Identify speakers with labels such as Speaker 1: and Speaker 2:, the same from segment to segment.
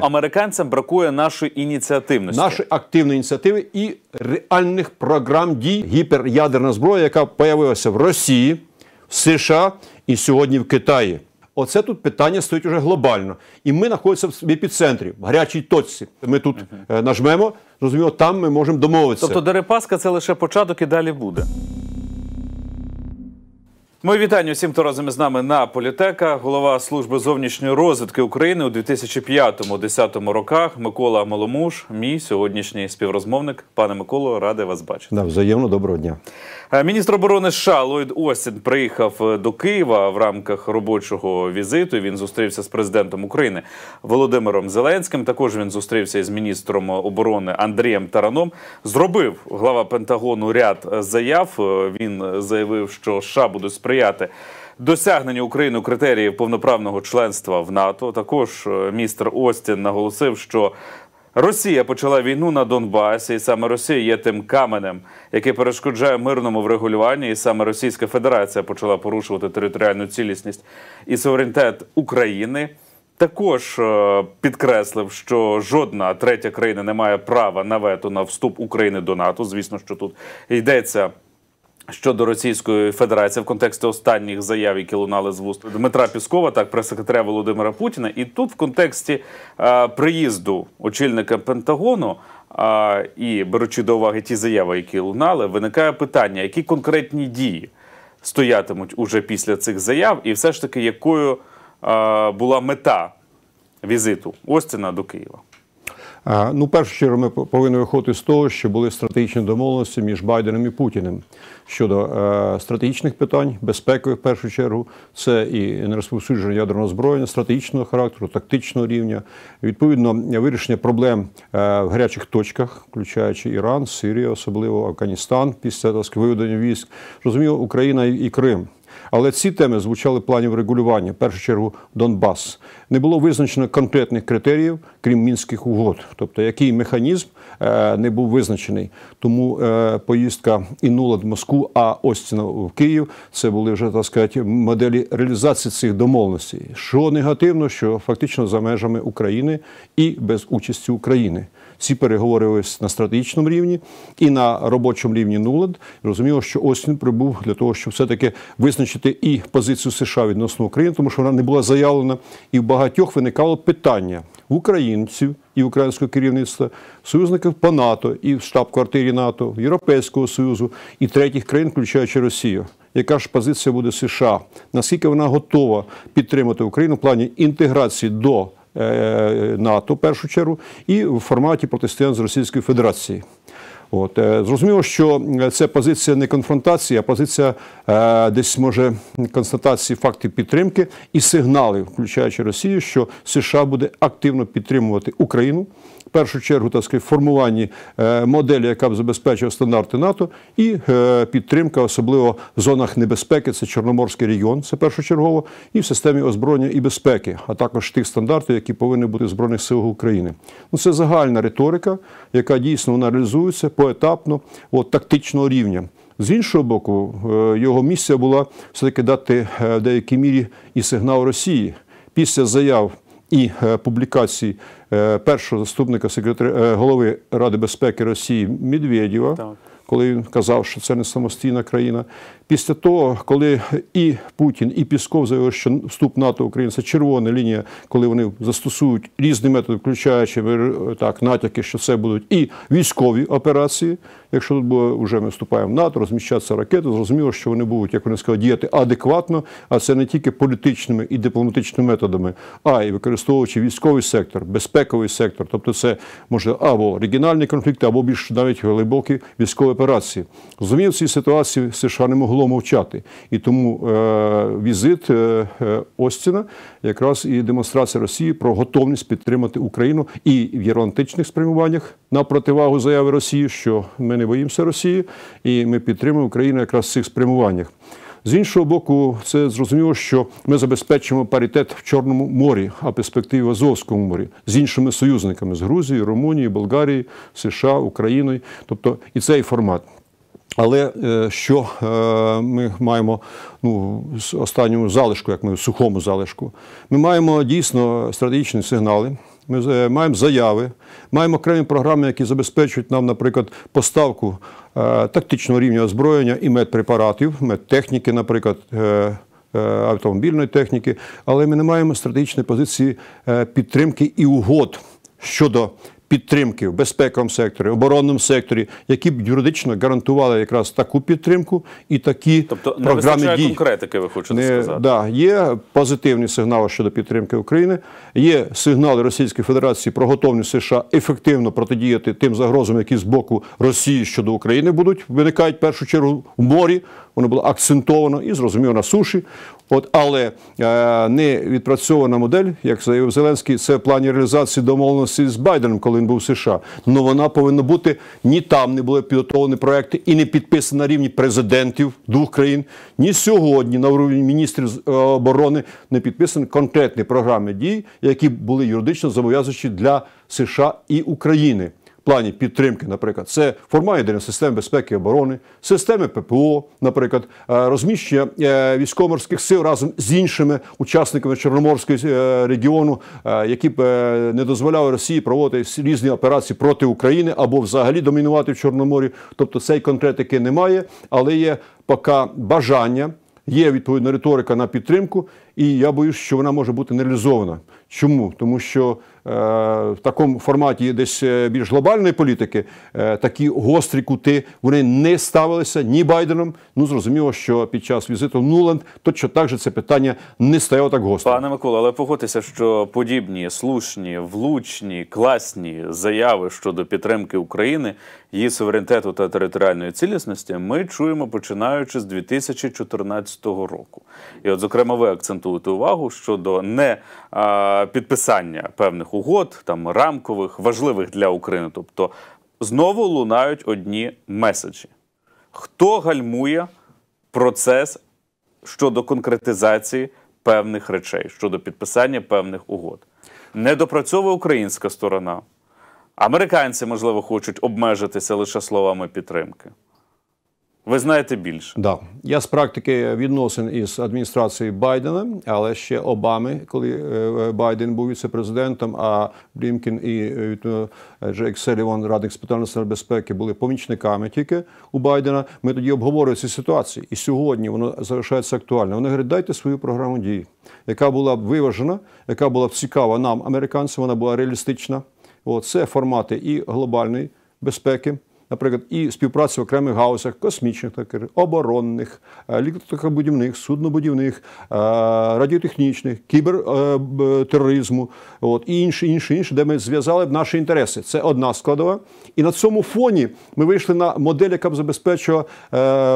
Speaker 1: Американцям бракує нашої ініціативності, нашої активної ініціативи і реальних програм дій гіперядерна зброя, яка появилася в Росії, в США і сьогодні в Китаї. Оце тут питання стоїть уже глобально, і ми знаходимося в епіцентрі, в гарячій точці. Ми тут uh нажмемо, зрозуміло, там ми можемо домовитися. Тобто
Speaker 2: Дерипаска це лише початок і далі буде. Мої вітання усім, хто разом із нами на політека, голова служби зовнішньої розвитки України у 2005-2010 роках. Микола Маломуш, мій сьогоднішній співрозмовник. Пане Миколо, радий вас
Speaker 1: бачити. Да, взаємно доброго дня.
Speaker 2: Е, міністр оборони США Ллойд Остін приїхав е, до Києва в рамках робочого візиту. Він зустрівся з президентом України Володимиром Зеленським. Також він зустрівся із міністром оборони Андрієм Тараном. Зробив глава Пентагону ряд е, заяв. Він заявив, що США будуть сприяти. Досягнення України критеріїв повноправного членства в НАТО також містер Остін наголосив, що Росія почала війну на Донбасі, і саме Росія є тим каменем, який перешкоджає мирному врегулюванні, і саме Російська Федерація почала порушувати територіальну цілісність і суверенітет України. Також е, підкреслив, що жодна третя країна не має права на вето на вступ України до НАТО. Звісно, що тут йдеться щодо Російської Федерації в контексті останніх заяв, які лунали з вуст Дмитра Піскова, так прес-секретаря Володимира Путіна, і тут в контексті е, приїзду очільника Пентагону. А, і беручи до уваги ті заяви, які лунали, виникає питання, які конкретні дії стоятимуть уже після цих заяв, і все ж таки, якою а, була мета візиту Остіна до Києва.
Speaker 1: Ну, першу чергу, ми повинні виходити з того, що були стратегічні домовленості між Байденом і Путіним щодо е, стратегічних питань, безпекових в першу чергу, це і нерозповсюдження ядерного зброєння, стратегічного характеру, тактичного рівня, відповідно, вирішення проблем е, в гарячих точках, включаючи Іран, Сирію, особливо Афганістан, після так, виведення військ, розуміло, Україна і Крим. Але ці теми звучали планів регулювання. В першу чергу Донбас не було визначено конкретних критеріїв, крім мінських угод, тобто який механізм е, не був визначений. Тому е, поїздка інула в Москву, а Остіна в Київ це були вже так сказати, моделі реалізації цих домовленостей, що негативно, що фактично за межами України і без участі України. Ці переговори ось на стратегічному рівні і на робочому рівні Нуланд Розуміло, що ось він прибув для того, щоб все-таки визначити і позицію США відносно України, тому що вона не була заявлена, і в багатьох виникало питання в українців. І українського керівництва союзників по НАТО і в штаб-квартирі НАТО, Європейського Союзу і третіх країн, включаючи Росію. Яка ж позиція буде США? Наскільки вона готова підтримати Україну в плані інтеграції до? Е, НАТО в першу чергу, і в форматі протистоян з Російською Федерацією. От е, зрозуміло, що е, це позиція не конфронтації, а позиція десь може констатації фактів підтримки і сигнали, включаючи Росію, що США буде активно підтримувати Україну першу чергу так сказати, формуванні е, моделі, яка б забезпечила стандарти НАТО, і е, підтримка, особливо в зонах небезпеки, це Чорноморський регіон, це першочергово, і в системі озброєння і безпеки, а також тих стандартів, які повинні бути в збройних силах України. Ну це загальна риторика, яка дійсно вона реалізується поетапно от, тактичного рівня. З іншого боку, е, його місія була все таки дати в деякій мірі і сигнал Росії після заяв і е, публікацій е, першого заступника секретаря е, голови Ради безпеки Росії Медведєва. Так коли він казав, що це не самостійна країна. Після того, коли і Путін, і Пісков заявили, що вступ НАТО в Україну це червона лінія, коли вони застосують різні методи, включаючи е, так натяки, що це будуть і військові операції. Якщо тут буде, вже ми вступаємо в НАТО, розміщатися ракети, зрозуміло, що вони будуть, як вони сказали, діяти адекватно, а це не тільки політичними і дипломатичними методами, а й використовуючи військовий сектор, безпековий сектор. Тобто, це може або регіональні конфлікти, або більш навіть глибокі військові операції. Розумію, в цій ситуації США не могло мовчати, і тому е, візит е, е, Остіна якраз і демонстрація Росії про готовність підтримати Україну і в євроатлантичних спрямуваннях на противагу заяви Росії, що ми не боїмося Росії, і ми підтримуємо Україну якраз в цих спрямуваннях. З іншого боку, це зрозуміло, що ми забезпечимо паритет в Чорному морі, а перспективи в Азовському морі з іншими союзниками з Грузією, Румунією, Болгарією, США, Україною, тобто і цей формат. Але е, що е, ми маємо ну, з останнього залишку, як ми в сухому залишку, ми маємо дійсно стратегічні сигнали. Ми е, маємо заяви, маємо окремі програми, які забезпечують нам, наприклад, поставку е, тактичного рівня озброєння і медпрепаратів, медтехніки, наприклад. Е, автомобільної техніки, але ми не маємо стратегічної позиції підтримки і угод щодо підтримки в безпековому секторі, оборонному секторі, які б юридично гарантували якраз таку підтримку і такі тобто, програми дій. Тобто не вистачає
Speaker 2: конкретики, ви хочете
Speaker 1: не, сказати? Да, Є позитивні сигнали щодо підтримки України, є сигнали Російської Федерації про готовність США ефективно протидіяти тим загрозам, які з боку Росії щодо України будуть виникають в першу чергу в морі. Воно було акцентовано і зрозуміло на суші. От, Але е, не відпрацьована модель, як заявив Зеленський, це в плані реалізації домовленості з Байденом, коли він був в США. Ну вона повинна бути ні там, не були підготовлені проекти і не підписані на рівні президентів двох країн, ні сьогодні на рівні міністрів е, оборони не підписані конкретні програми дій, які були юридично зобов'язуючі для США і України плані підтримки, наприклад, це форма формування систем безпеки і оборони, системи ППО, наприклад, е, розміщення е, військово-морських сил разом з іншими учасниками Чорноморського е, регіону, які б не дозволяли Росії проводити різні операції проти України або взагалі домінувати в Чорноморі. Тобто цей конкретики немає, але є поки бажання. Є відповідна риторика на підтримку, і я боюсь, що вона може бути нереалізована. Чому? Тому що Е, в такому форматі десь е, більш глобальної політики, е, такі гострі кути вони не ставилися ні Байденом. Ну зрозуміло, що під час візиту в Нуланд точно так же це питання не стояло так гостро. Пане Микола, але погодьтеся, що подібні слушні, влучні,
Speaker 2: класні заяви щодо підтримки України, її суверенітету та територіальної цілісності ми чуємо починаючи з 2014 року. І, от, зокрема, ви акцентуєте увагу щодо не а, підписання певних міжнародних угод, там рамкових, важливих для України. Тобто знову лунають одні меседжі. Хто гальмує процес щодо конкретизації певних речей, щодо підписання певних угод? Не допрацьовує українська сторона. Американці, можливо, хочуть обмежитися лише словами підтримки. Ви знаєте більше?
Speaker 1: Да. Я з практики відносин із адміністрацією Байдена, але ще Обами, коли е, е, Байден був віцепрезидентом, а Блінкен і е, Джейк Селіван, радник з питань національної безпеки, були помічниками тільки у Байдена. Ми тоді обговорювали ці ситуації, і сьогодні воно залишається актуальним. Вони говорять, дайте свою програму дії, яка була б виважена, яка була б цікава нам, американцям, вона була реалістична. О, це формати і глобальної безпеки наприклад, і співпраці в окремих гаусах, космічних, так, оборонних, е, літакобудівних, суднобудівних, е, радіотехнічних, кібертероризму е, от, і інше, інше, інше, де ми зв'язали б наші інтереси. Це одна складова. І на цьому фоні ми вийшли на модель, яка б забезпечила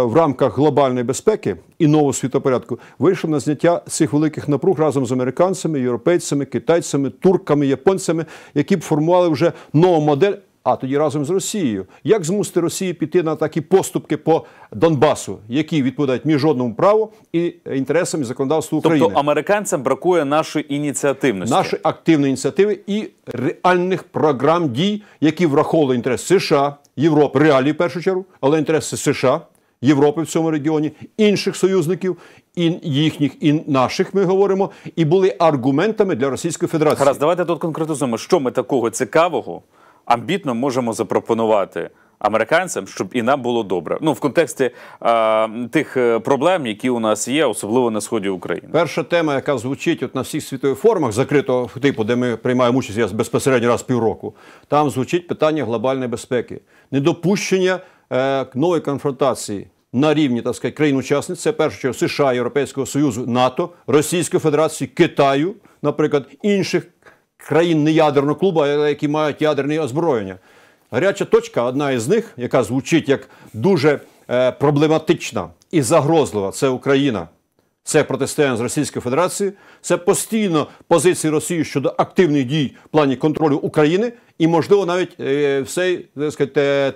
Speaker 1: в рамках глобальної безпеки і нового світопорядку, вийшли на зняття цих великих напруг разом з американцями, європейцями, китайцями, турками, японцями, які б формували вже нову модель а тоді разом з Росією. Як змусити Росію піти на такі поступки по Донбасу, які відповідають міжнародному праву і інтересам і законодавству тобто України? Тобто американцям бракує нашої ініціативності, нашої активної ініціативи і реальних програм дій, які враховували інтерес США, Європи, реалії в першу чергу, але інтереси США. Європи в цьому регіоні, інших союзників, і їхніх і наших ми говоримо, і були аргументами для Російської Федерації. Раз
Speaker 2: давайте тут конкретизуємо, що ми такого цікавого амбітно можемо запропонувати американцям, щоб і нам було добре. Ну в контексті е, тих проблем, які у нас є, особливо на сході України.
Speaker 1: Перша тема, яка звучить от на всіх світових форумах, закритого типу, де ми приймаємо участь я безпосередньо раз півроку, там звучить питання глобальної безпеки, недопущення е, нової конфронтації. На рівні так сказати, країн-учасниць це першу чергу США, Європейського Союзу, НАТО, Російської Федерації, Китаю, наприклад, інших країн не ядерного клубу, але які мають ядерне озброєння. Гаряча точка одна із них, яка звучить як дуже е, проблематична і загрозлива, це Україна. Це протистояння з Російською Федерацією, це постійно позиції Росії щодо активних дій в плані контролю України і, можливо, навіть е, всей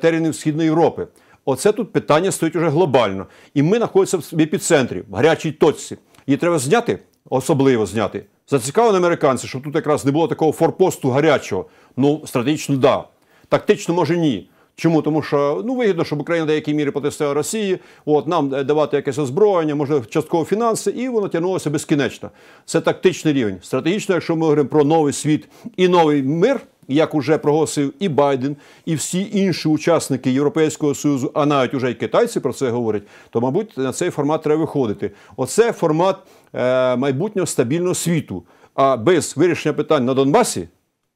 Speaker 1: теренів Східної Європи. Оце тут питання стоїть уже глобально. І ми знаходимося в епіцентрі, в гарячій точці. Її треба зняти, особливо зняти. Зацікавлені американці, щоб тут якраз не було такого форпосту гарячого. Ну, стратегічно, да. Тактично, може, ні. Чому? Тому що ну вигідно, щоб Україна в деякій мірі протистояла Росії, от нам е, давати якесь озброєння, може частково фінанси, і воно тягнулося безкінечно. Це тактичний рівень. Стратегічно, якщо ми говоримо про новий світ і новий мир, як уже проголосив і Байден, і всі інші учасники Європейського союзу, а навіть уже й китайці про це говорять, то мабуть на цей формат треба виходити. Оце формат. Е, майбутнього стабільного світу. А без вирішення питань на Донбасі,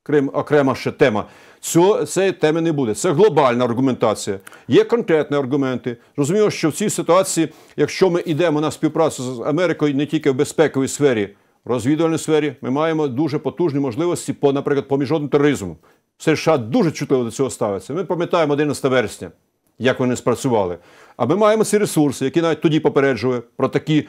Speaker 1: Крим окрема ще тема, цього цієї теми не буде. Це глобальна аргументація. Є конкретні аргументи. Розуміло, що в цій ситуації, якщо ми йдемо на співпрацю з Америкою не тільки в безпековій сфері, розвідувальній сфері, ми маємо дуже потужні можливості по, наприклад, по міжнародному тероризму. США дуже чутливо до цього ставиться. Ми пам'ятаємо 11 вересня, як вони спрацювали. А ми маємо ці ресурси, які навіть тоді попереджує про такі е,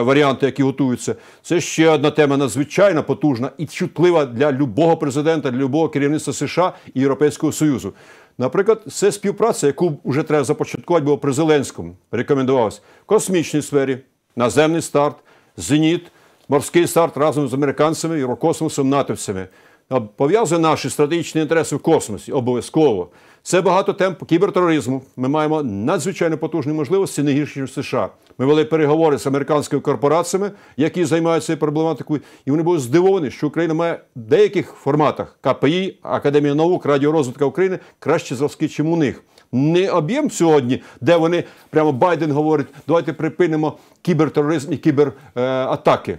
Speaker 1: варіанти, які готуються. Це ще одна тема надзвичайно потужна і чутлива для любого президента, для любого керівництва США і Європейського Союзу. Наприклад, це співпраця, яку вже треба започаткувати, було при Зеленському рекомендувалось в космічній сфері, наземний старт, зеніт, морський старт разом з американцями, єврокосмосом, натовцями. Пов'язує наші стратегічні інтереси в космосі обов'язково. Це багато темп кібертероризму. Ми маємо надзвичайно потужні можливості не гірші ніж США. Ми вели переговори з американськими корпораціями, які займаються цією проблематикою, і вони були здивовані, що Україна має в деяких форматах КПІ, Академія наук, Радіорозвитка України кращі зв'язки, чим у них. Не об'єм сьогодні, де вони прямо Байден говорить, давайте припинимо кібертероризм і кібератаки.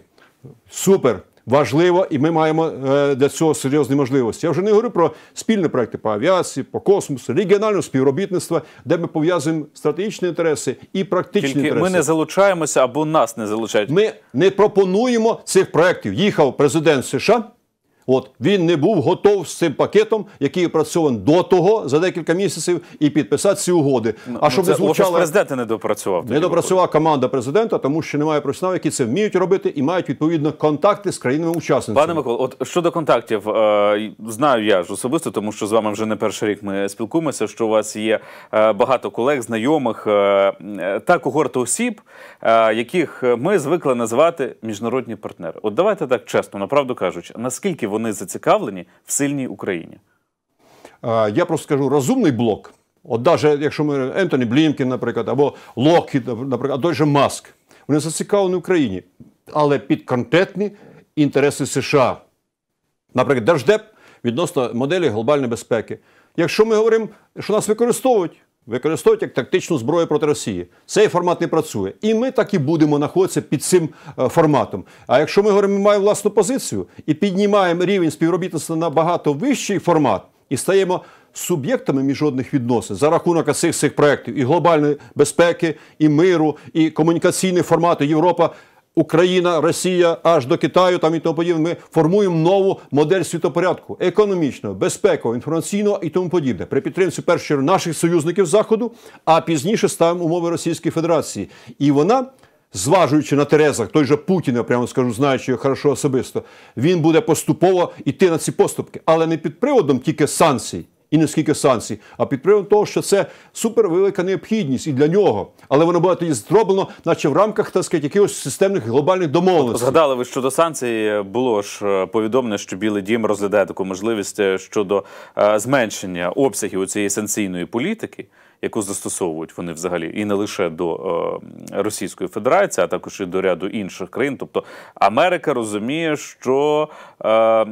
Speaker 1: Супер! важливо, і ми маємо е, для цього серйозні можливості. Я вже не говорю про спільні проекти по авіації, по космосу, регіонального співробітництва, де ми пов'язуємо стратегічні інтереси і практичні Тільки інтереси. Ми не залучаємося або нас не залучають. Ми не пропонуємо цих проектів. Їхав президент США. От він не був готов з цим пакетом, який опрацьований до того за декілька місяців, і підписати ці угоди. Ну, а щоб ну, це не звучало президента
Speaker 2: не допрацював не допрацювала
Speaker 1: команда президента, тому що немає професіоналів, які це вміють робити і мають відповідно контакти з країнами-учасницями. Пане
Speaker 2: Микола, от щодо контактів, е, знаю я ж особисто, тому що з вами вже не перший рік ми спілкуємося. Що у вас є е, багато колег, знайомих е, та когорта осіб, яких ми звикли називати міжнародні партнери. От давайте так чесно, направду кажучи, наскільки вони вони зацікавлені в сильній Україні?
Speaker 1: Я просто скажу розумний блок. От навіть якщо ми Ентоні Блінкін, наприклад, або Локхід, наприклад, а той же Маск, вони зацікавлені в Україні, але під конкретні інтереси США. Наприклад, Держдеп відносно моделі глобальної безпеки. Якщо ми говоримо, що нас використовують, використовують як тактичну зброю проти Росії. Цей формат не працює. І ми так і будемо знаходитися під цим е, форматом. А якщо ми говоримо, ми маємо власну позицію і піднімаємо рівень співробітництва на багато вищий формат і стаємо. Суб'єктами міжнародних відносин за рахунок цих цих проєктів і глобальної безпеки, і миру, і комунікаційних формат Європа. Україна, Росія аж до Китаю там і тому подібне. Ми формуємо нову модель світопорядку економічного, безпекового, інформаційного і тому подібне. При підтримці першого наших союзників заходу, а пізніше ставимо умови Російської Федерації. І вона. Зважуючи на терезах, той же Путіна, прямо скажу, знаючи його хорошо особисто, він буде поступово йти на ці поступки, але не під приводом тільки санкцій, і наскільки санкцій, а під приводом того, що це супервелика необхідність і для нього. Але воно було тоді зроблено, наче в рамках так сказати, якихось системних глобальних домовленостей. Тобто,
Speaker 2: згадали ви щодо санкцій, було ж е, повідомлено, що Білий Дім розглядає таку можливість е, щодо е, зменшення обсягів цієї санкційної політики яку застосовують вони взагалі і не лише до е, Російської Федерації, а також і до ряду інших країн. Тобто Америка розуміє, що е,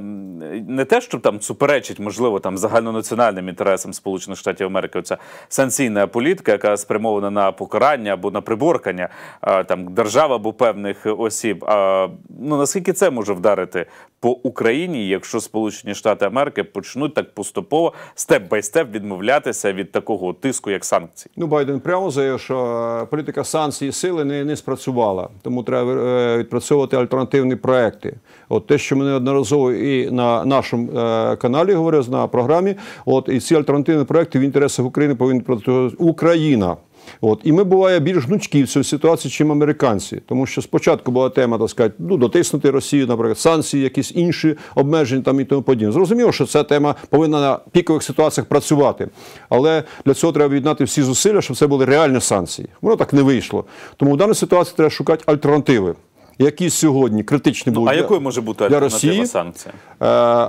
Speaker 2: не те, що там суперечить, можливо, там загальнонаціональним інтересам Сполучених Штатів Америки, оця санкційна політика, яка спрямована на покарання або на приборкання е, там держав або певних осіб. А е, ну наскільки це може вдарити по Україні, якщо Сполучені Штати Америки почнуть так поступово степ бай степ відмовлятися від такого тиску? як санкцій?
Speaker 1: Ну Байден прямо заявив, що е, політика санкцій сили не, не спрацювала, тому треба е, відпрацьовувати альтернативні проекти. От те, що ми неодноразово і на нашому е, каналі говорив на програмі. От і ці альтернативні проекти в інтересах України повинні працювати Україна. От. І ми буває більш гнучкі в цій ситуації, ніж американці. Тому що спочатку була тема, так сказати, ну, дотиснути Росію, наприклад, санкції, якісь інші обмеження там і тому подібне. Зрозуміло, що ця тема повинна на пікових ситуаціях працювати. Але для цього треба об'єднати всі зусилля, щоб це були реальні санкції. Воно так не вийшло. Тому в даній ситуації треба шукати альтернативи. Які сьогодні критичні ну, будуть ну, а якою може бути для Росії санкція? Е,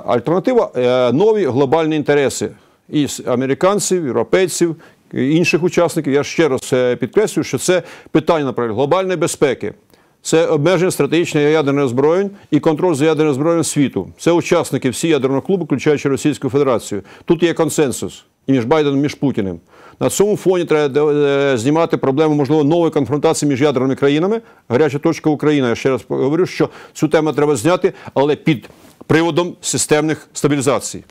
Speaker 1: альтернатива е, нові глобальні інтереси і американців, європейців, інших учасників. Я ще раз е, підкреслюю, що це питання наприклад, глобальної безпеки. Це обмеження стратегічної ядерних озброєнь і контроль за ядерним озброєнням світу. Це учасники всі ядерного клубу, включаючи Російську Федерацію. Тут є консенсус і між Байденом, і між Путіним. На цьому фоні треба е, знімати проблему можливо нової конфронтації між ядерними країнами. Гаряча точка Україна. Я ще раз говорю, що цю тему треба зняти, але під приводом системних стабілізацій.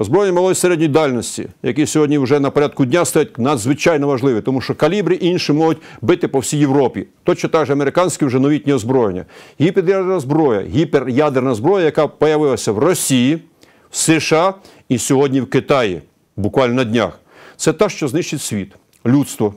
Speaker 1: Збройні малої середньої дальності, які сьогодні вже на порядку дня стоять надзвичайно важливі, тому що калібри інші можуть бити по всій Європі. Точно так же американські вже новітні озброєння. Гіперядерна зброя, гіперядерна зброя, яка появилася в Росії, в США і сьогодні в Китаї, буквально на днях. Це та, що знищить світ, людство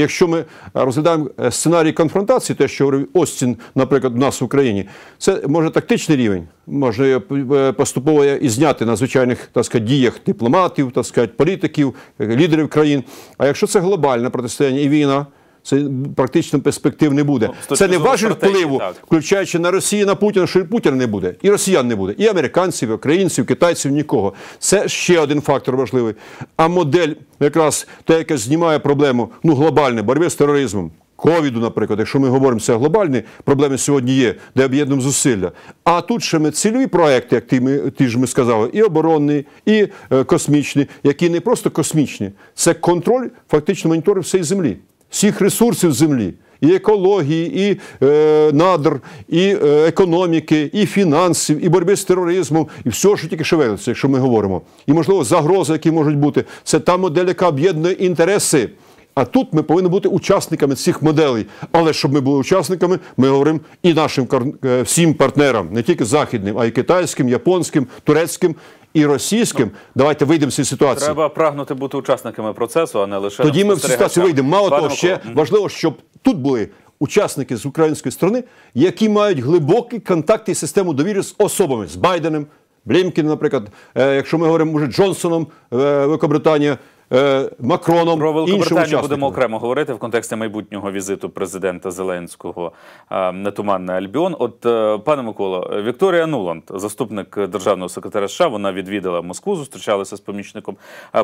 Speaker 1: якщо ми е, розглядаємо е, сценарій конфронтації, те, що говорив Остін, наприклад, у нас в Україні, це може тактичний рівень, може е, поступово і зняти на звичайних так сказати, діях дипломатів, так сказати, політиків, лідерів країн. А якщо це глобальне протистояння і війна це практично перспектив не буде. Ну, це не важель впливу, так. включаючи на Росію, на Путіна, що і Путіна не буде, і росіян не буде, і американців, і українців, китайців, нікого. Це ще один фактор важливий. А модель, якраз та, яке знімає проблему ну глобальної боротьби з тероризмом. Ковіду, наприклад, якщо ми говоримо, це глобальні проблеми сьогодні є, де об'єднуємо зусилля. А тут ще ми цільові проекти, як ти, ми, ти ж ми сказали, і оборонний, і е, космічний, які не просто космічні, це контроль, фактично моніторинг всієї землі всіх ресурсів землі. І екології, і е, надр, і е, економіки, і фінансів, і боротьби з тероризмом, і все, що тільки шевелиться, якщо ми говоримо. І, можливо, загрози, які можуть бути, це та модель, яка об'єднує інтереси. А тут ми повинні бути учасниками цих моделей. Але щоб ми були учасниками, ми говоримо і нашим е, всім партнерам, не тільки західним, а й китайським, японським, турецьким і російським. Ну, Давайте вийдемо з цієї ситуації.
Speaker 2: Треба прагнути бути учасниками процесу, а не лише тоді. Ми в цю ситуацію вийдемо. Мало того, ще
Speaker 1: важливо, щоб тут були. Учасники з української сторони, які мають глибокі контакти і систему довіри з особами з Байденом, Блінкіном, наприклад, е, якщо ми говоримо може Джонсоном, е, Великобританія. Е, Макроном про великобританію будемо окремо
Speaker 2: говорити в контексті майбутнього візиту президента Зеленського е, на Туманний Альбіон. От е, пане Миколо, Вікторія Нуланд, заступник державного секретаря США, вона відвідала Москву, зустрічалася з помічником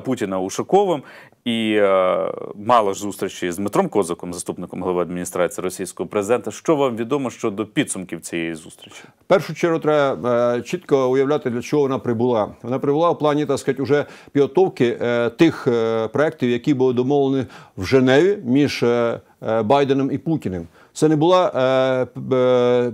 Speaker 2: Путіна Ушаковим і мала ж зустрічі з Дмитром Козаком, заступником голови адміністрації російського президента. Що вам відомо щодо підсумків цієї
Speaker 1: зустрічі? Першу чергу треба чітко уявляти, для чого вона прибула. Вона прибула в плані так сказати, уже підготовки тих. Е, проєктів, які були домовлені в Женеві між е, е, Байденом і Путіним. Це не була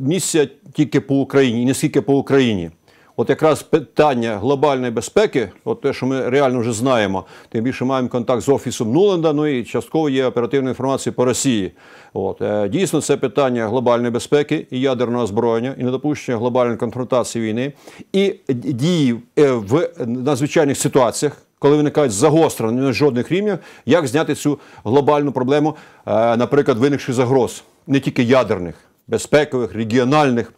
Speaker 1: місія тільки по Україні, і не скільки по Україні. От якраз питання глобальної безпеки, от те, що ми реально вже знаємо, тим більше маємо контакт з офісом Нуленда. ну і частково є оперативна інформація по Росії. От дійсно, це питання глобальної безпеки і ядерного озброєння, і недопущення глобальної конфронтації війни, і дії в надзвичайних ситуаціях коли виникають загострення ну, жодних рівнів, як зняти цю глобальну проблему, е, наприклад, виникших загроз, не тільки ядерних, безпекових, регіональних.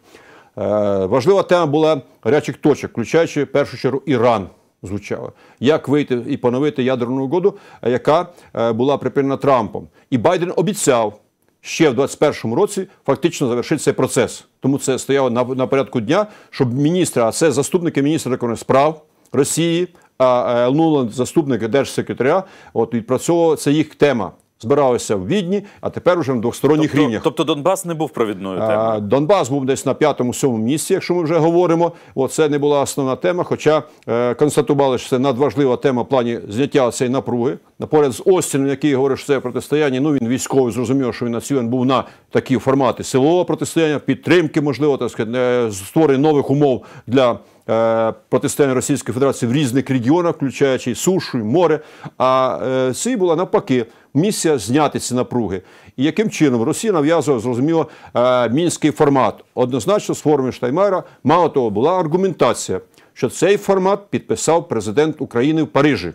Speaker 1: Е, важлива тема була гарячих точок, включаючи в першу чергу Іран. Звучало, як вийти і поновити ядерну угоду, е, яка була припинена Трампом. І Байден обіцяв ще в 2021 році фактично завершити цей процес. Тому це стояло на на порядку дня, щоб міністра, а це заступники міністра закордонних справ Росії, Е, Нуланд, заступник держсекретаря, от відпрацьовував це їх тема збиралися в Відні, а тепер уже на двохсторонніх тобто, рівнях. Тобто Донбас не був провідною темою? Донбас був десь на п'ятому-сьомому місці, якщо ми вже говоримо. О, це не була основна тема. Хоча е, констатували, що це надважлива тема в плані зняття цієї напруги. поряд з Остіном, який говорить, що це протистояння. Ну він військовий зрозумів, що він націон був на такі формати силового протистояння, підтримки, можливо, так сказати, е, створення нових умов для. Е, протистояння Російської Федерації в різних регіонах, включаючи і сушу, і море. А е, СІ була навпаки місія зняти ці напруги. І яким чином Росія нав'язує зрозуміло е, мінський формат? Однозначно, з форми Штаймера, мало того, була аргументація, що цей формат підписав президент України в Парижі.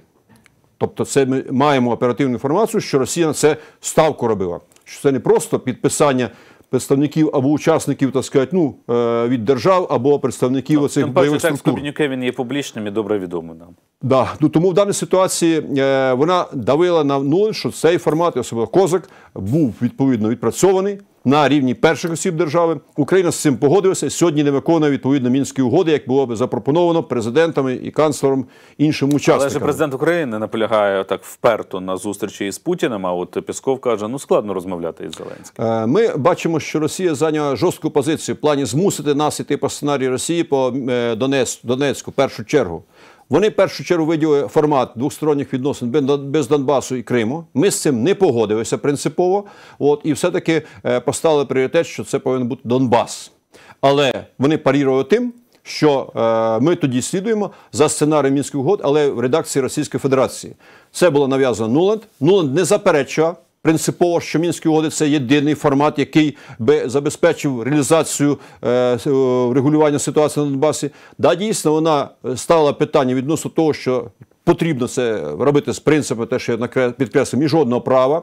Speaker 1: Тобто, це ми маємо оперативну інформацію, що Росія на це ставку робила. Що це не просто підписання представників або учасників, так сказати, ну, е, від держав, або представників ну, оцих бойових
Speaker 2: структур. Тим паче, є публічним і добре відомий нам.
Speaker 1: Да. Ну, тому в даній ситуації е, вона давила на нуль, що цей формат, особливо козак, був відповідно відпрацьований на рівні перших осіб держави. Україна з цим погодилася. Сьогодні не виконує відповідно мінські угоди, як було би запропоновано президентами і канцлером іншим учасникам. Але ж президент
Speaker 2: України наполягає так вперто на зустрічі із Путіним. А от Пісков каже: ну складно розмовляти із Зеленським.
Speaker 1: Е, ми бачимо, що Росія зайняла жорстку позицію в плані змусити нас іти по сценарію Росії по е, Донецьку, Донецьку першу чергу. Вони в першу чергу виділи формат двохсторонніх відносин без Донбасу і Криму. Ми з цим не погодилися принципово. От і все-таки е, поставили пріоритет, що це повинен бути Донбас. Але вони парірували тим. Що е, ми тоді слідуємо за сценарієм мінських угод, але в редакції Російської Федерації це було нав'язано Нуланд. Нуланд не заперечував принципово, що мінські угоди це єдиний формат, який би забезпечив реалізацію е, е, регулювання ситуації на Донбасі. Да, дійсно, вона стала питання відносно того, що потрібно це робити з принципу, те, що я підкреслив, міжнародного права.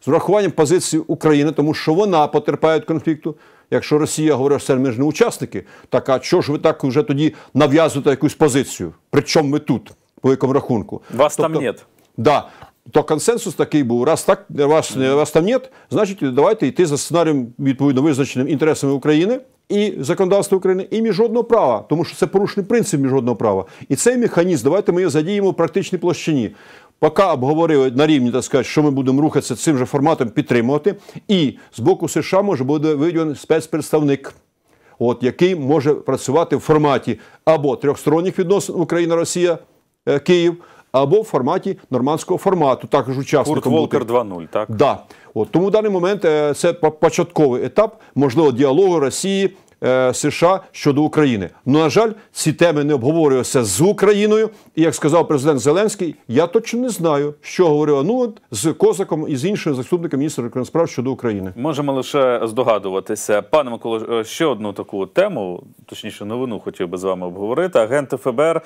Speaker 1: З урахуванням позиції України, тому що вона потерпає від конфлікту. Якщо Росія говорить, що це ми ж не учасники, так а що ж ви так вже тоді нав'язуєте якусь позицію? Причому ми тут, по якому рахунку. Вас тобто, там нет. Да то консенсус такий був. Раз так вас, вас там нет, значить давайте йти за сценарієм відповідно визначеним інтересами України. І законодавства України, і міжнародного права, тому що це порушений принцип міжнародного права. І цей механізм, давайте ми його задіємо в практичній площині. Поки обговорили на рівні, так сказати, що ми будемо рухатися цим же форматом, підтримувати. І з боку США може буде виділений спецпредставник, от, який може працювати в форматі або трьохсторонніх відносин Україна, Росія, е, Київ або в форматі нормандського формату, також учасником. Курт Волкер 2.0, так? Да. От, Тому в даний момент е, це початковий етап, можливо, діалогу Росії. Е, США щодо України, ну на жаль, ці теми не обговорювалися з Україною. І як сказав президент Зеленський, я точно не знаю, що говорив Ануант з Козаком і з іншим заступником міністра закордонних справ щодо України.
Speaker 2: Можемо лише здогадуватися, пане Миколо, е, ще одну таку тему, точніше, новину хотів би з вами обговорити. Агенти ФБР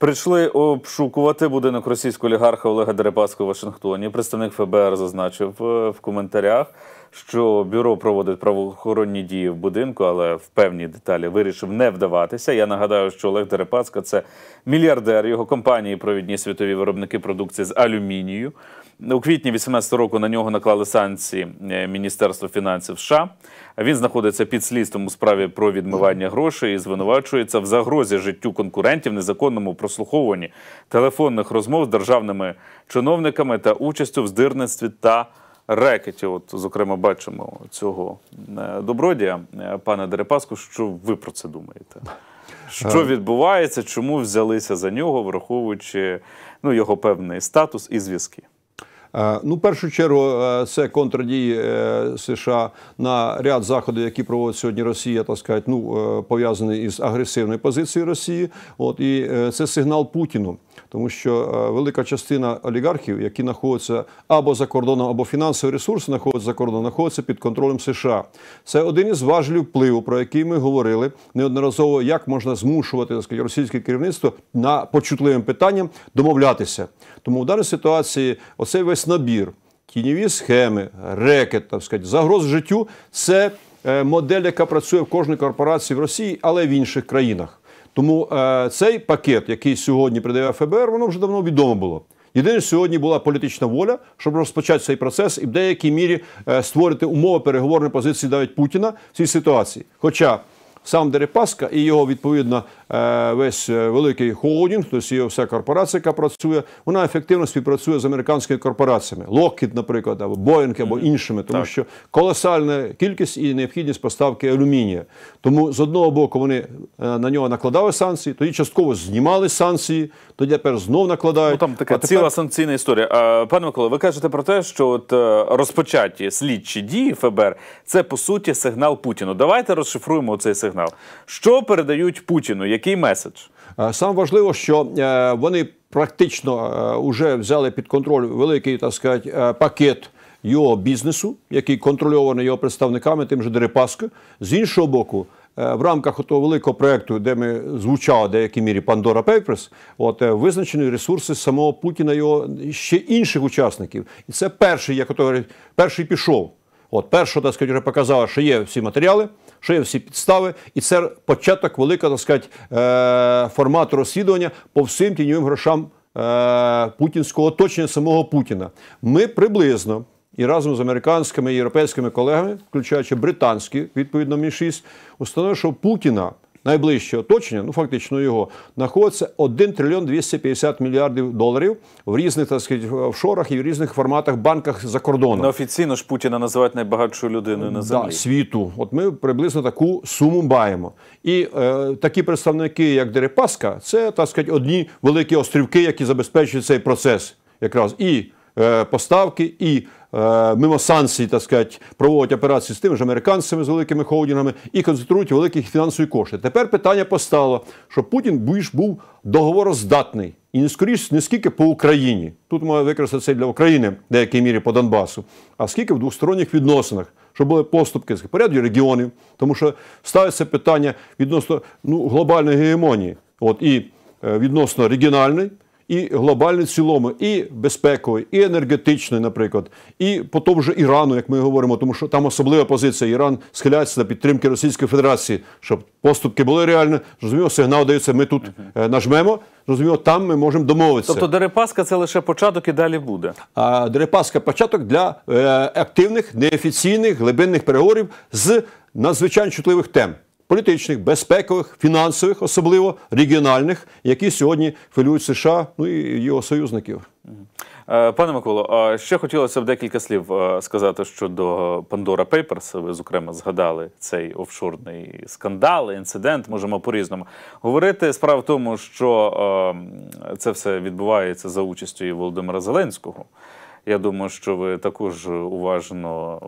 Speaker 2: Прийшли обшукувати будинок російського олігарха Олега Дерипаска у Вашингтоні. Представник ФБР зазначив е, в коментарях що бюро проводить правоохоронні дії в будинку, але в певні деталі вирішив не вдаватися. Я нагадаю, що Олег Дерипаска це мільярдер. Його компанії провідні світові виробники продукції з алюмінію. У квітні 2018 року на нього наклали санкції е, Міністерства фінансів США. Він знаходиться під слідством у справі про відмивання грошей і звинувачується в загрозі життю конкурентів, незаконному прослуховуванні телефонних розмов з державними чиновниками та участю в здирництві та рекеті, от зокрема, бачимо цього е, добродія, е, пане Дерипаску, що ви про це думаєте? Що е. відбувається, чому взялися за нього, враховуючи ну, його певний статус і зв'язки?
Speaker 1: Ну, в першу чергу, це контрдії США на ряд заходів, які проводить сьогодні Росія, так сказати, ну пов'язаний із агресивною позицією Росії. От і це сигнал Путіну тому що е, велика частина олігархів, які знаходяться або за кордоном, або фінансові ресурси знаходяться за кордоном, знаходяться під контролем США. Це один із важелів впливу, про який ми говорили неодноразово, як можна змушувати так сказати, російське керівництво на почутливим питанням домовлятися. Тому в даній ситуації оцей весь набір. Тіньові схеми, рекет, так сказати, загроз життю це е, модель, яка працює в кожній корпорації в Росії, але й в інших країнах. Тому е, цей пакет, який сьогодні придає ФБР, воно вже давно відомо було. Єдине, сьогодні була політична воля, щоб розпочати цей процес і в деякій мірі е, створити умови переговорної позиції навіть Путіна в цій ситуації. Хоча Сам Дерипаска і його відповідно е, весь е, великий холдинг, тобто його вся корпорація, яка працює, вона ефективно співпрацює з американськими корпораціями, Lockheed, наприклад, або Боїнг або іншими, тому так. що колосальна кількість і необхідність поставки алюмінія. Тому з одного боку вони е, на нього накладали санкції, тоді частково знімали санкції, тоді тепер знов накладають. Ну, Там така а ціла
Speaker 2: санкційна історія. Пане Микола, ви кажете про те, що от розпочаті слідчі дії ФБР це по суті сигнал Путіну. Давайте розшифруємо цей сигнал сигнал. Що передають Путіну? Який меседж?
Speaker 1: Е, саме важливо, що е, вони практично вже е, взяли під контроль великий так сказати, пакет. Його бізнесу, який контрольований його представниками, тим же Дерипаска. з іншого боку, в рамках того великого проєкту, де ми звучали в деякій мірі Пандора Пейперс, от визначені ресурси самого Путіна, його ще інших учасників, і це перший, як ото перший пішов. От перша так сказати, вже показала, що є всі матеріали що є всі підстави, і це початок велика, так сказати, е, формату розслідування по всім тіньовим грошам е, путінського оточення самого Путіна. Ми приблизно. І разом з американськими і європейськими колегами, включаючи британські, відповідно мі 6 установив, що Путіна найближче оточення, ну фактично його, знаходиться 1 трильйон 250 мільярдів доларів в різних так сказати, офшорах і в різних форматах банках за кордоном. Офіційно ж Путіна називають найбагатшою людиною на землі. Да,
Speaker 2: світу.
Speaker 1: От ми приблизно таку суму маємо. І е, такі представники, як Дерипаска, це так сказати, одні великі острівки, які забезпечують цей процес, якраз і. Е, поставки і е, мимо санкцій, так сказати, проводять операції з тими ж американцями з великими холдингами і концентрують великі фінансові кошти. Тепер питання постало, щоб Путін більш був договороздатний і не скоріш не скільки по Україні. Тут має використати це для України в деякій мірі по Донбасу, а скільки в двосторонніх відносинах. Щоб були поступки з порядку регіонів, тому що ставиться питання відносно ну, глобальної гегемонії, от і е, відносно регіональної, і глобальне в цілому, і безпекової, і енергетичної, наприклад, і потім вже Ірану, як ми говоримо, тому що там особлива позиція. Іран схиляється до підтримки Російської Федерації, щоб поступки були реальні. Розуміло, сигнал дається. Ми тут uh нажмемо. Розуміло, там ми можемо домовитися. Тобто Дерипаска це лише початок і далі буде. А Дерипаска початок для е, активних неофіційних глибинних переговорів з надзвичайно чутливих тем політичних, безпекових, фінансових, особливо регіональних, які сьогодні хвилюють США, ну і його союзників.
Speaker 2: Е, пане Миколо, ще хотілося б декілька слів е, сказати щодо Pandora Papers. Ви зокрема згадали цей офшорний скандал, інцидент. Можемо по різному говорити. Справа в тому, що ем, це все відбувається за участю Володимира Зеленського. Я думаю, що ви також уважно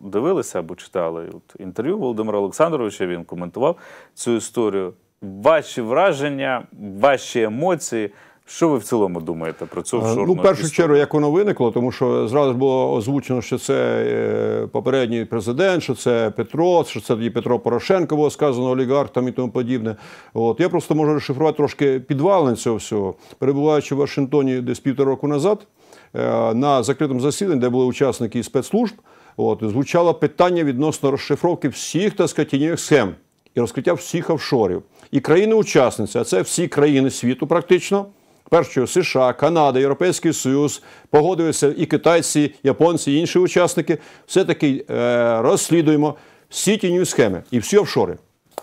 Speaker 2: дивилися або читали От інтерв'ю Володимира Олександровича. Він коментував цю історію. Ваші враження, ваші емоції. Що ви в цілому думаєте про цю журналістику? Е, ну, в першу чергу,
Speaker 1: як воно виникло, тому що зразу було озвучено, що це е, попередній президент, що це Петро, що це тоді Петро Порошенко було сказано олігарх і тому подібне. От я просто можу розшифрувати трошки підвалин цього всього. Перебуваючи в Вашингтоні десь півтора року назад, Е, на закритому засіданні, де були учасники спецслужб, от, звучало питання відносно розшифровки всіх та скатіньових схем і розкриття всіх офшорів. І країни-учасниці, а це всі країни світу, практично. Першою США, Канада, Європейський Союз погодилися і китайці, японці, і інші учасники. Все таки е, розслідуємо всі тіньові схеми і всі офшори,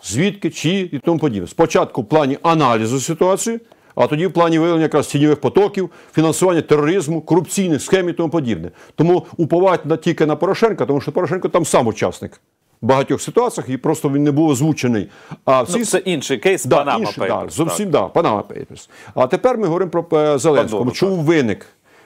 Speaker 1: звідки, чи і тому подібне. Спочатку в плані аналізу ситуації, а тоді в плані виявлення якраз тіньових потоків, фінансування тероризму, корупційних схем і тому подібне. Тому уповати тільки на Порошенка, тому що Порошенко там сам учасник. В багатьох ситуаціях і просто він не був озвучений. А ну, всі... ну, Це
Speaker 2: інший кейс да, Панама інший, Papers. Да, зовсім
Speaker 1: так, да, Panama Papers. А тепер ми говоримо про е, Зеленського. Ну, чому виник?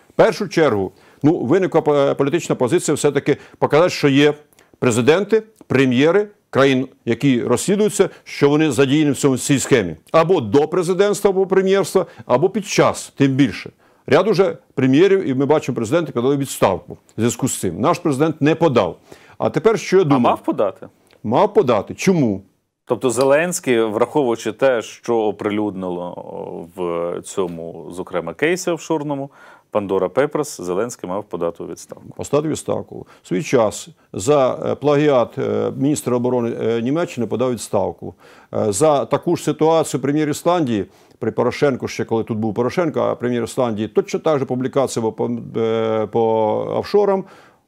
Speaker 1: В першу чергу, ну, виникла е, політична позиція все-таки показати, що є президенти, прем'єри, країн, які розслідуються, що вони задіяні в цьому цій схемі або до президентства, або прем'єрства, або під час, тим більше. Ряд уже прем'єрів, і ми бачимо, президенти подали відставку в зв'язку з цим. Наш президент не подав. А тепер що я думаю? А мав подати? Мав подати. Чому? Тобто
Speaker 2: Зеленський, враховуючи те, що оприлюднило в цьому, зокрема, кейсі офшорному, Пандора Пепрес Зеленський мав подати відставку.
Speaker 1: Постати відставку. свій час за е, плагіат е, міністра оборони е, Німеччини подав відставку. За таку ж ситуацію прем'єр Ісландії, при Порошенку, ще коли тут був Порошенко, а прем'єр Ісландії точно так же публікація по, по офшорам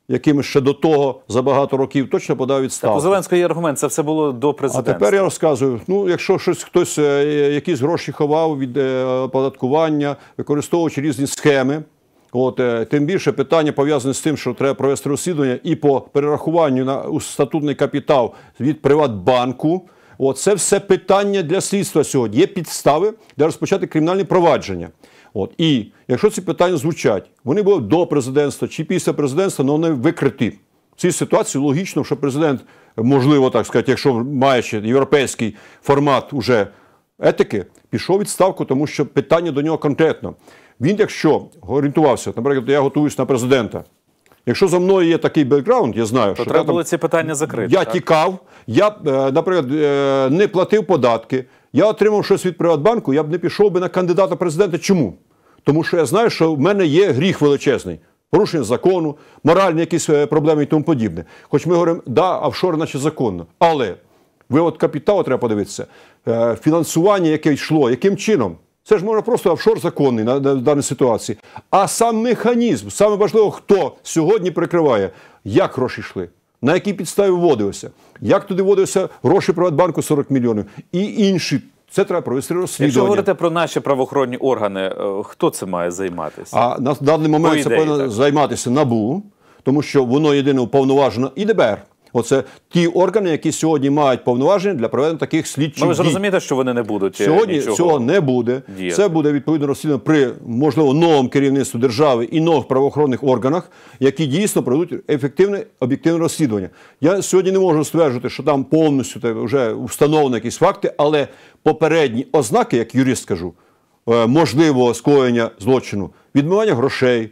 Speaker 1: якими ще до того за багато років точно подав відставку. Так, у Зеленського є аргумент, це все було до президентства. А тепер я розказую: ну, якщо щось хтось е, якісь гроші ховав від е, оподаткування, використовуючи різні схеми. От е, тим більше питання пов'язане з тим, що треба провести розслідування і по перерахуванню на у статутний капітал від Приватбанку. Оце все питання для слідства сьогодні. Є підстави для розпочати кримінальні провадження. От. І якщо ці питання звучать, вони були до президентства чи після президентства, але вони викриті. В цій ситуації логічно, що президент, можливо, так сказати, якщо має ще європейський формат уже етики, пішов відставку, тому що питання до нього конкретно. Він, якщо орієнтувався, наприклад, я готуюсь на президента. Якщо за мною є такий бекграунд, я знаю, То що треба було
Speaker 2: ці питання закрити. Я так?
Speaker 1: тікав, я, е, наприклад, е, не платив податки я отримав щось від Приватбанку, я б не пішов би на кандидата президента. Чому? Тому що я знаю, що в мене є гріх величезний. Порушення закону, моральні якісь е, проблеми і тому подібне. Хоч ми говоримо, да, офшор, наче законно. Але вивод капіталу треба подивитися, е, фінансування, яке йшло, яким чином? Це ж можна просто офшор законний на, на, на даній ситуації. А сам механізм, саме важливо, хто сьогодні прикриває, як гроші йшли на якій підставі вводилося, як туди вводилися гроші Приватбанку 40 мільйонів і інші. Це треба провести розслідування. Якщо говорити
Speaker 2: про наші правоохоронні органи, е, хто це має займатися?
Speaker 1: А на даний момент По це ідеї, повинно займатися набу, тому що воно єдине уповноважено і ДБР. Оце ті органи, які сьогодні мають повноваження для проведення таких слідчих. Ну, ви ж
Speaker 2: розумієте, що вони не будуть е, сьогодні. Нічого цього
Speaker 1: не буде. Діяти. Це буде відповідно розслідано при можливо новому керівництву держави і нових правоохоронних органах, які дійсно проведуть ефективне об'єктивне розслідування. Я сьогодні не можу стверджувати, що там повністю вже встановлені якісь факти, але попередні ознаки, як юрист кажу, е, можливого скоєння злочину, відмивання грошей.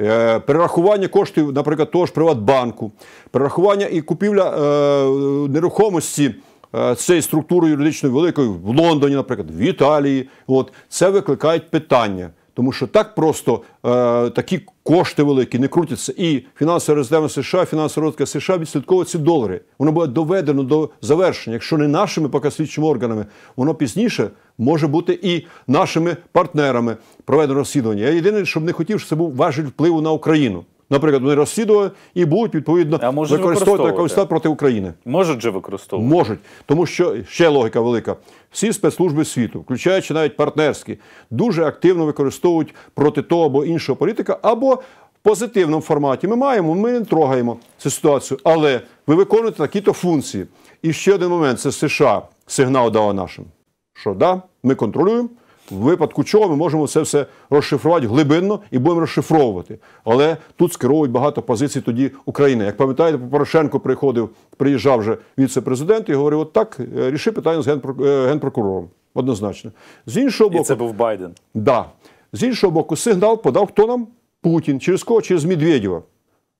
Speaker 1: Е, перерахування коштів, наприклад, того ж Приватбанку, перерахування і купівля е, нерухомості е, цієї структури юридичної великої в Лондоні, наприклад, в Італії. От Це викликають питання. Тому що так просто е, такі кошти великі не крутяться. І фінансова резерва США, фінансова розвитка США відслідковує ці долари. Воно буде доведено до завершення. Якщо не нашими поки слідчими органами, воно пізніше може бути і нашими партнерами проведено розслідування. Я єдине, що б не хотів, щоб це був важіль впливу на Україну наприклад, вони розслідували і будуть відповідно а використовувати комісар проти України. Можуть же використовувати? Можуть. Тому що ще логіка велика. Всі спецслужби світу, включаючи навіть партнерські, дуже активно використовують проти того або іншого політика, або в позитивному форматі ми маємо, ми не трогаємо цю ситуацію. Але ви виконуєте такі-то функції. І ще один момент це США сигнал дала нашим. Що да, ми контролюємо в випадку чого ми можемо це все розшифрувати глибинно і будемо розшифровувати. Але тут скеровують багато позицій тоді України. Як пам'ятаєте, Порошенко приходив, приїжджав вже віце-президент і говорив: от так, е, ріши питання з е, генпрокурором. Однозначно. З іншого боку, І це був Байден. Да. З іншого боку, сигнал подав хто нам? Путін. Через кого? Через Медведєва.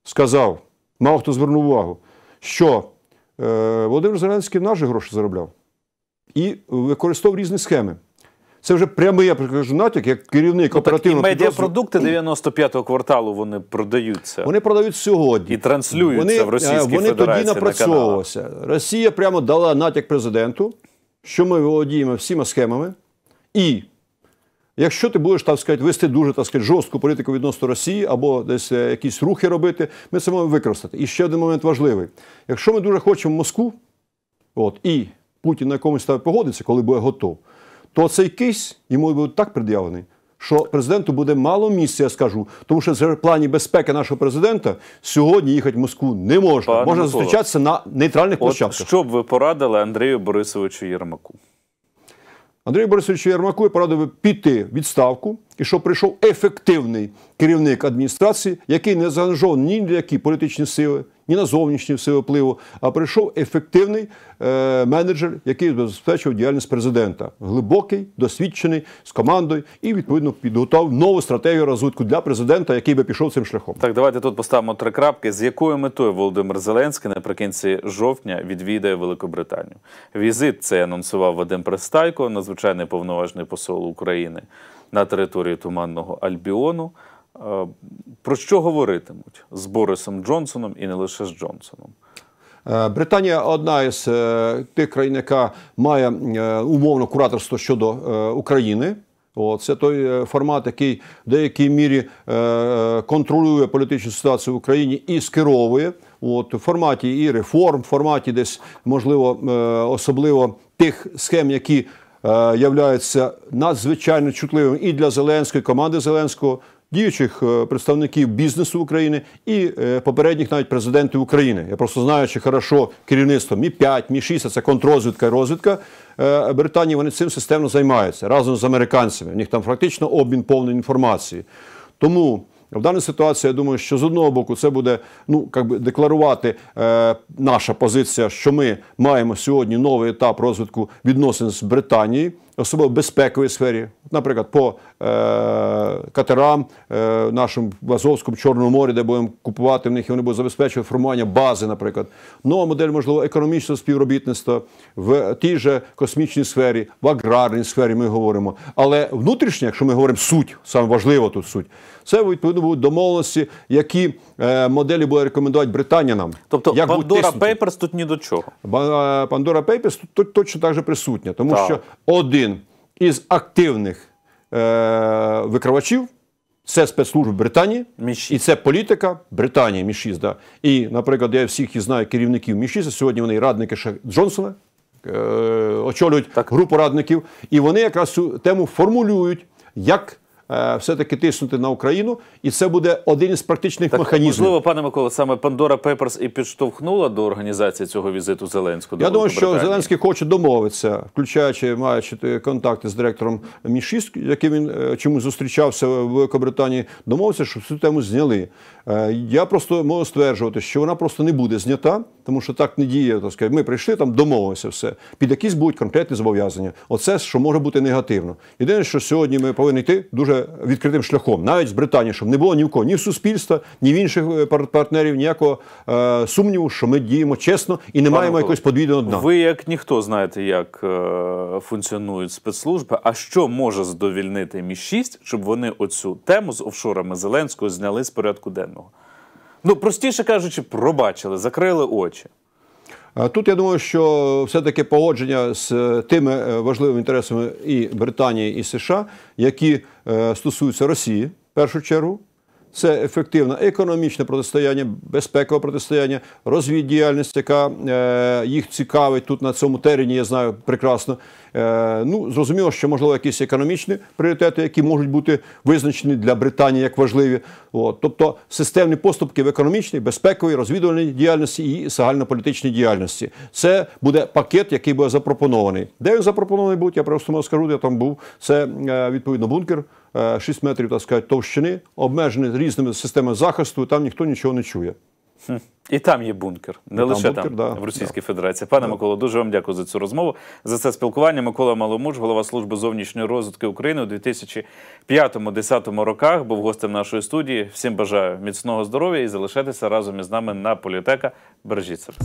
Speaker 1: Сказав, мало хто звернув увагу, що е, Володимир Зеленський наші гроші заробляв і використовував різні схеми. Це вже прямий, я кажу, натяк, як керівник ну, оперативного так І медіапродукти
Speaker 2: 95-го кварталу вони продаються. Вони
Speaker 1: продають сьогодні і транслюють вони, в Російській вони е, Федерації. Вони тоді напрацьовувалися. Росія прямо дала натяк президенту, що ми володіємо всіма схемами. І якщо ти будеш так сказати, вести дуже так сказати, жорстку політику відносно Росії або десь е, якісь рухи робити, ми це маємо використати. І ще один момент важливий: якщо ми дуже хочемо Москву, от і Путін на якомусь ставі погодиться, коли буде готов то цей кейс йому буде так пред'явлений, що президенту буде мало місця, я скажу. Тому що в плані безпеки нашого президента сьогодні їхати в Москву не можна. Пане можна Микола, зустрічатися на
Speaker 2: нейтральних от площадках. Що б ви порадили Андрію Борисовичу Єрмаку?
Speaker 1: Андрію Борисовичу Єрмаку я порадив би піти відставку і що прийшов ефективний керівник адміністрації, який не заангажований ні на які політичні сили, ні на зовнішні сили впливу, а прийшов ефективний е, менеджер, який забезпечив діяльність президента, глибокий, досвідчений з командою і відповідно підготував нову стратегію розвитку для президента, який би пішов цим шляхом.
Speaker 2: Так, давайте тут поставимо три крапки. З якою метою Володимир Зеленський наприкінці жовтня відвідає Великобританію. Візит це анонсував Вадим Пристайко, надзвичайний повноважний посол України на території Туманного Альбіону. Е, про що говоритимуть з Борисом Джонсоном і не лише
Speaker 1: з Джонсоном? Е, Британія одна із е, тих країн, яка має умовно кураторство щодо України. це той формат, який в деякій мірі контролює політичну ситуацію в Україні і скеровує. От в форматі і реформ, в форматі десь можливо особливо тих схем, які Е, являються надзвичайно чутливими і для Зеленської команди Зеленського, діючих е, представників бізнесу України і е, попередніх навіть президентів України. Я просто знаю, чи хорошо керівництво Мі 5 Мі 6 а це контрозвідка і розвідка Британії. Вони цим системно займаються разом з американцями. У них там фактично обмін повної інформації. Тому в даній ситуації я думаю, що з одного боку це буде ну як би декларувати е, наша позиція, що ми маємо сьогодні новий етап розвитку відносин з Британією, особливо в безпековій сфері, наприклад, по Е, катерам е, нашим в Азовському Чорному морі, де будемо купувати в них, і вони будуть забезпечувати формування бази, наприклад. Нова ну, модель, можливо, економічного співробітництва в тій же космічній сфері, в аграрній сфері ми говоримо. Але внутрішня, якщо ми говоримо суть, саме важливо тут суть, це відповідно будуть домовленості, які е, моделі буде рекомендувати Британія нам. Тобто як Пандора
Speaker 2: Пейперс тут ні до чого.
Speaker 1: Пандора Пейперс тут точно так же присутня, тому так. що один із активних. Е, викривачів. Це спецслужби Британії Міші. і це політика Британії Мішіс, да. І, наприклад, я всіх знаю керівників Мішіса. Сьогодні вони радники ще Джонсона е, очолюють так. групу радників, і вони якраз цю тему формулюють як Е, все-таки тиснути на Україну, і це буде один із практичних так, механізмів. Можливо,
Speaker 2: пане Микола, саме Пандора Пеперс і підштовхнула до організації цього візиту Зеленського. Я думаю, що
Speaker 1: Зеленський хоче домовитися, включаючи маючи контакти з директором Мішіст, яким він е, чомусь зустрічався в Великобританії, домовився, щоб цю тему зняли. Е, я просто можу стверджувати, що вона просто не буде знята, тому що так не діє. Так сказати. Ми прийшли там, домовилися все. Під якісь будуть конкретні зобов'язання. Оце що може бути негативно. Єдине, що сьогодні ми повинні йти дуже відкритим шляхом, навіть з Британії, щоб не було ні в кого, ні в суспільства, ні в інших е, партнерів, ніякого е, сумніву, що ми діємо чесно і не Пане маємо Микола, якогось подвійного дна.
Speaker 2: Ви як ніхто знаєте, як е, функціонують спецслужби, а що може задовільнити мі 6 щоб вони оцю тему з офшорами Зеленського зняли з порядку денного? Ну простіше кажучи, пробачили, закрили очі.
Speaker 1: Е, тут я думаю, що все-таки погодження з е, тими е, важливими інтересами і Британії і США, які стосуються Росії в першу чергу. Це ефективне економічне протистояння, безпекове протистояння, розвіддіяльність, яка е, їх цікавить тут на цьому терені, я знаю прекрасно. Е, ну, Зрозуміло, що можливо якісь економічні пріоритети, які можуть бути визначені для Британії як важливі. От. Тобто системні поступки в економічній, безпековій, розвідувальній діяльності і загальнополітичній діяльності. Це буде пакет, який буде запропонований. Де він запропонований? Будь я просто скажу, де я там був. Це е, відповідно бункер. 6 е, метрів так сказати, товщини, обмежений різними системами захисту, там ніхто нічого не чує. І
Speaker 2: там є бункер, не і лише там, бункер, там да, в Російській да. Федерації. Пане да. Миколо, дуже вам дякую за цю розмову, за це спілкування. Микола Маломуш, голова служби зовнішньої розвитки України у 2005-2010 роках, був гостем нашої студії. Всім бажаю міцного здоров'я і залишайтеся разом із нами на політека. Бережіть себе.